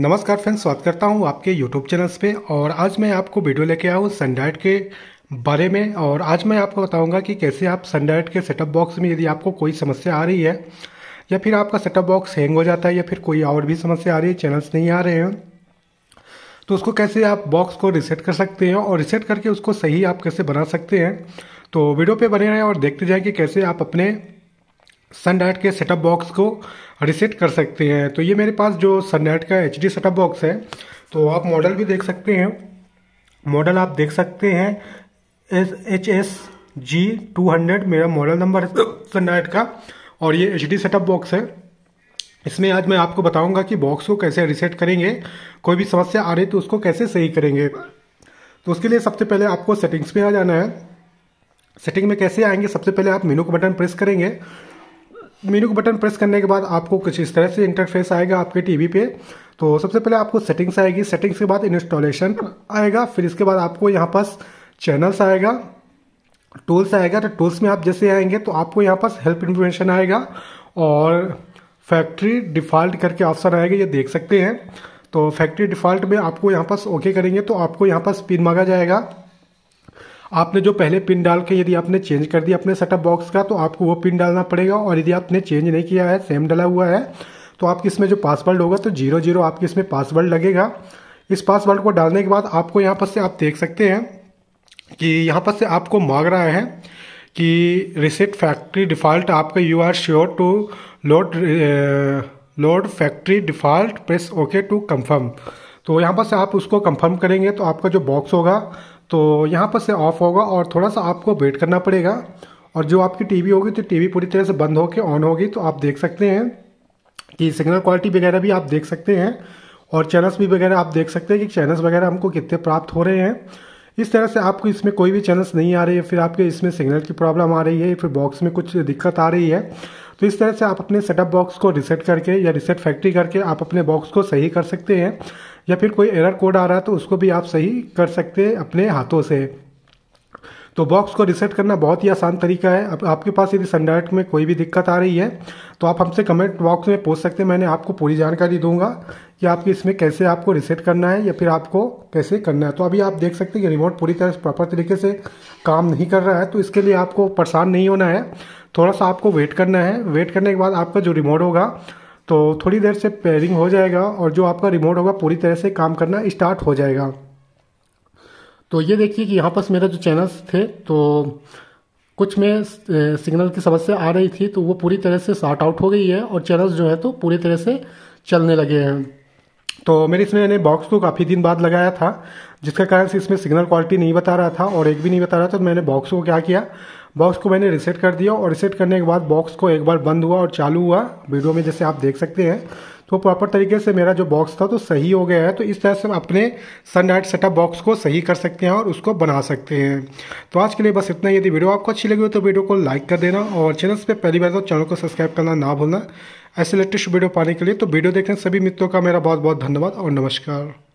नमस्कार फ्रेंड्स स्वागत करता हूँ आपके यूट्यूब चैनल्स पे और आज मैं आपको वीडियो लेके आया हूँ सनडाइट के बारे में और आज मैं आपको बताऊँगा कि कैसे आप सनडाइट के सेटअप बॉक्स में यदि आपको कोई समस्या आ रही है या फिर आपका सेटअप बॉक्स हैंग हो जाता है या फिर कोई और भी समस्या आ रही है चैनल्स नहीं आ रहे हैं तो उसको कैसे आप बॉक्स को रिसेट कर सकते हैं और रिसेट करके उसको सही आप कैसे बना सकते हैं तो वीडियो पर बने रहें और देखते जाए कि कैसे आप अपने सन डैट के सेटअप बॉक्स को रिसेट कर सकते हैं तो ये मेरे पास जो सन डैट का एच डी सेटअप बॉक्स है तो आप मॉडल भी देख सकते हैं मॉडल आप देख सकते हैं S H S G two hundred मेरा मॉडल नंबर है सन डैट का और ये एच डी सेटअप बॉक्स है इसमें आज मैं आपको बताऊंगा कि बॉक्स को कैसे रिसेट करेंगे कोई भी समस्या आ रही तो उसको कैसे सही करेंगे तो उसके लिए सबसे पहले आपको सेटिंग्स में आ जाना है सेटिंग में कैसे आएंगे सबसे पहले आप मेनू का बटन प्रेस करेंगे मेनू को बटन प्रेस करने के बाद आपको कुछ इस तरह से इंटरफेस आएगा आपके टीवी पे तो सबसे पहले आपको सेटिंग्स आएगी सेटिंग्स के बाद इंस्टॉलेशन आएगा फिर इसके बाद आपको यहाँ पास चैनल्स आएगा टूल्स आएगा तो टूल्स में आप जैसे आएंगे तो आपको यहाँ पास हेल्प इन्फॉर्मेशन आएगा और फैक्ट्री डिफ़ॉल्ट करके ऑप्शन आएगा ये देख सकते हैं तो फैक्ट्री डिफ़ॉल्ट में आपको यहाँ पास ओके करेंगे तो आपको यहाँ पास पिन मांगा जाएगा आपने जो पहले पिन डाल के यदि आपने चेंज कर दिया अपने सेटअप बॉक्स का तो आपको वो पिन डालना पड़ेगा और यदि आपने चेंज नहीं किया है सेम डला हुआ है तो आपके इसमें जो पासवर्ड होगा तो जीरो जीरो आपके इसमें पासवर्ड लगेगा इस पासवर्ड को डालने के बाद आपको यहाँ पर से आप देख सकते हैं कि यहाँ पर से आपको मांग रहा है कि रिसेट फैक्ट्री डिफ़ॉल्ट आपका you are sure to load load factory default press okay to confirm तो यहाँ पर से आप उसको कंफर्म करेंगे तो आपका जो बॉक्स होगा तो यहाँ पर से ऑफ होगा और थोड़ा सा आपको वेट करना पड़ेगा और जो आपकी टीवी होगी तो टीवी पूरी तरह से बंद होकर ऑन होगी तो आप देख सकते हैं कि सिग्नल क्वालिटी वगैरह भी आप देख सकते हैं और चैनल्स भी वगैरह आप देख सकते हैं कि चैनल्स वगैरह हमको कितने प्राप्त हो रहे हैं इस तरह से आपको इसमें कोई भी चैनल्स नहीं आ रही है फिर आपके इसमें सिग्नल की प्रॉब्लम आ रही है फिर बॉक्स में कुछ दिक्कत आ रही है तो इस तरह से आप अपने सेटअप बॉक्स को रिसेट करके या रिसेट फैक्ट्री करके आप अपने बॉक्स को सही कर सकते हैं या फिर कोई एरर कोड आ रहा है तो उसको भी आप सही कर सकते हैं अपने हाथों से तो बॉक्स को रिसेट करना बहुत ही आसान तरीका है अब आपके पास यदि सनडाइट में कोई भी दिक्कत आ रही है तो आप हमसे कमेंट बॉक्स में पूछ सकते हैं मैंने आपको पूरी जानकारी दूंगा कि आपके इसमें कैसे आपको रिसेट करना है या फिर आपको कैसे करना है तो अभी आप देख सकते हैं कि रिमोट पूरी तरह से प्रॉपर तरीके से काम नहीं कर रहा है तो इसके लिए आपको परेशान नहीं होना है थोड़ा सा आपको वेट करना है वेट करने के बाद आपका जो रिमोट होगा तो थोड़ी देर से पेयरिंग हो जाएगा और जो आपका रिमोट होगा पूरी तरह से काम करना स्टार्ट हो जाएगा तो ये देखिए कि यहाँ पर मेरा जो चैनल्स थे तो कुछ में सिग्नल की समस्या आ रही थी तो वो पूरी तरह से शॉर्ट आउट हो गई है और चैनल्स जो है तो पूरी तरह से चलने लगे हैं तो मेरे इसमें मैंने बॉक्स को तो काफ़ी दिन बाद लगाया था जिसके कारण से इसमें सिग्नल क्वालिटी नहीं बता रहा था और एक भी नहीं बता रहा था तो मैंने बॉक्स को क्या किया बॉक्स को मैंने रिसेट कर दिया और रिसेट करने के बाद बॉक्स को एक बार बंद हुआ और चालू हुआ वीडियो में जैसे आप देख सकते हैं तो प्रॉपर तरीके से मेरा जो बॉक्स था तो सही हो गया है तो इस तरह से हम अपने सन डाइट सेटअप बॉक्स को सही कर सकते हैं और उसको बना सकते हैं तो आज के लिए बस इतना यदि वीडियो आपको अच्छी लगी हो तो वीडियो को लाइक कर देना और चैनल पर पहली बार तो चैनल को सब्सक्राइब करना ना भूलना ऐसे लेटेस्ट वीडियो पाने के लिए तो वीडियो देखने सभी मित्रों का मेरा बहुत बहुत धन्यवाद और नमस्कार